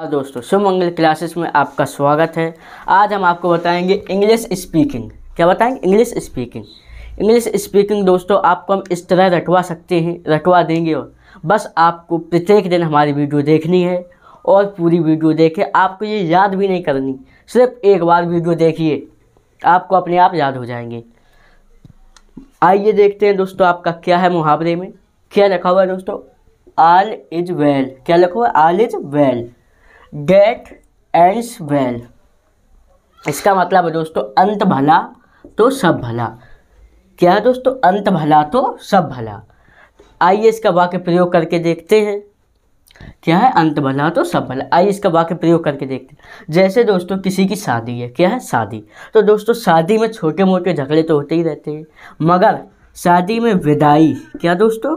हाँ दोस्तों शुभ मंगल क्लासेस में आपका स्वागत है आज हम आपको बताएंगे इंग्लिश स्पीकिंग क्या बताएंगे इंग्लिश स्पीकिंग इंग्लिश स्पीकिंग दोस्तों आपको हम इस तरह रटवा सकते हैं रटवा देंगे और बस आपको प्रत्येक दिन हमारी वीडियो देखनी है और पूरी वीडियो देखे आपको ये याद भी नहीं करनी सिर्फ एक बार वीडियो देखिए आपको अपने आप याद हो जाएंगे आइए देखते हैं दोस्तों आपका क्या है मुहावरे में क्या रखा हुआ है दोस्तों आल इज वेल क्या लिखा हुआ है all is well get ends well इसका मतलब है दोस्तों अंत भला तो सब भला क्या है दोस्तों अंत भला तो सब भला आइए इसका वाक्य प्रयोग करके देखते हैं क्या है अंत भला तो सब भला आइए इसका वाक्य प्रयोग करके देखते हैं जैसे दोस्तों किसी की शादी है क्या है शादी तो दोस्तों शादी में छोटे मोटे झगड़े तो होते ही रहते हैं मगर शादी में विदाई क्या दोस्तों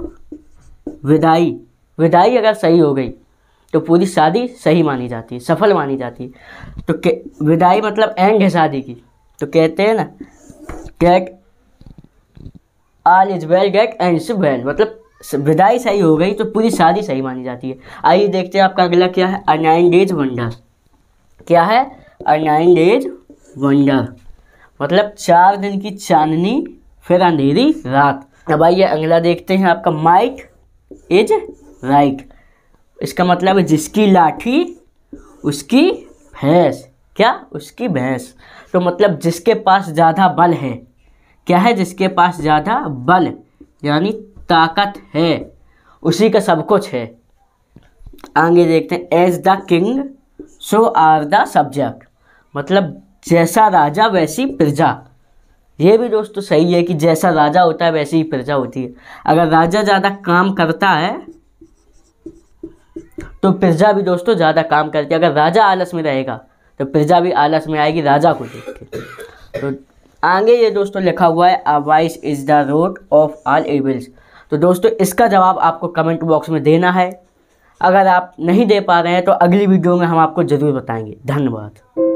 विदाई विदाई अगर सही हो गई तो पूरी शादी सही मानी जाती है सफल मानी जाती है तो विदाई मतलब एंड है शादी की तो कहते हैं ना get all is well get end well मतलब विदाई सही हो गई तो पूरी शादी सही मानी जाती है आइए देखते हैं आपका अगला क्या है अ नाइन डेज वंडर क्या है अ नाइन डेज वंडर मतलब चार दिन की चांदनी फिर अंधेरी रात अब आइए अगला देखते हैं आपका माइक इज राइट इसका मतलब है जिसकी लाठी उसकी भैंस क्या उसकी भैंस तो मतलब जिसके पास ज़्यादा बल है क्या है जिसके पास ज़्यादा बल यानी ताकत है उसी का सब कुछ है आगे देखते हैं as the king so are the subject मतलब जैसा राजा वैसी प्रजा ये भी दोस्तों सही है कि जैसा राजा होता है वैसी ही प्रजा होती है अगर राजा ज़्यादा काम करता है तो प्रजा भी दोस्तों ज़्यादा काम करती है अगर राजा आलस में रहेगा तो प्रजा भी आलस में आएगी राजा को देख के तो आगे ये दोस्तों लिखा हुआ है a vice is the road of all evils तो दोस्तों इसका जवाब आपको कमेंट बॉक्स में देना है अगर आप नहीं दे पा रहे हैं तो अगली वीडियो में हम आपको ज़रूर बताएंगे धन्यवाद